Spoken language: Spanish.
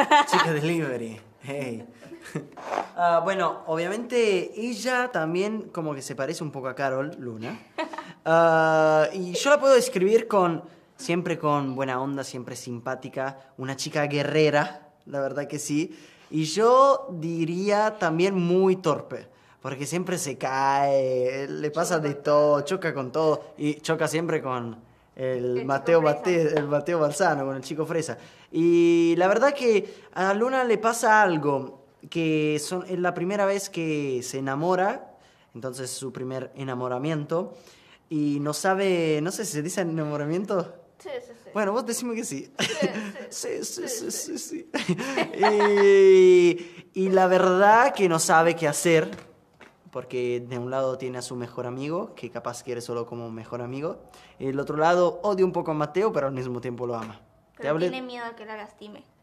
Chica delivery. Hey. Ah, bueno, obviamente ella también como que se parece un poco a Carol Luna. Ah, y yo la puedo describir con siempre con buena onda, siempre simpática, una chica guerrera, la verdad que sí. Y yo diría también muy torpe, porque siempre se cae, le pasa de todo, choca con todo y choca siempre con el, Mateo el Mateo Balzano con el chico Fresa. Y la verdad que a Luna le pasa algo, que son, es la primera vez que se enamora, entonces su primer enamoramiento, y no sabe, no sé si se dice enamoramiento. Sí, sí, sí. Bueno, vos decime que sí. Sí, sí, sí, sí. y, y la verdad que no sabe qué hacer porque de un lado tiene a su mejor amigo, que capaz quiere solo como mejor amigo, y del otro lado odia un poco a Mateo, pero al mismo tiempo lo ama. Pero tiene miedo a que la lastime.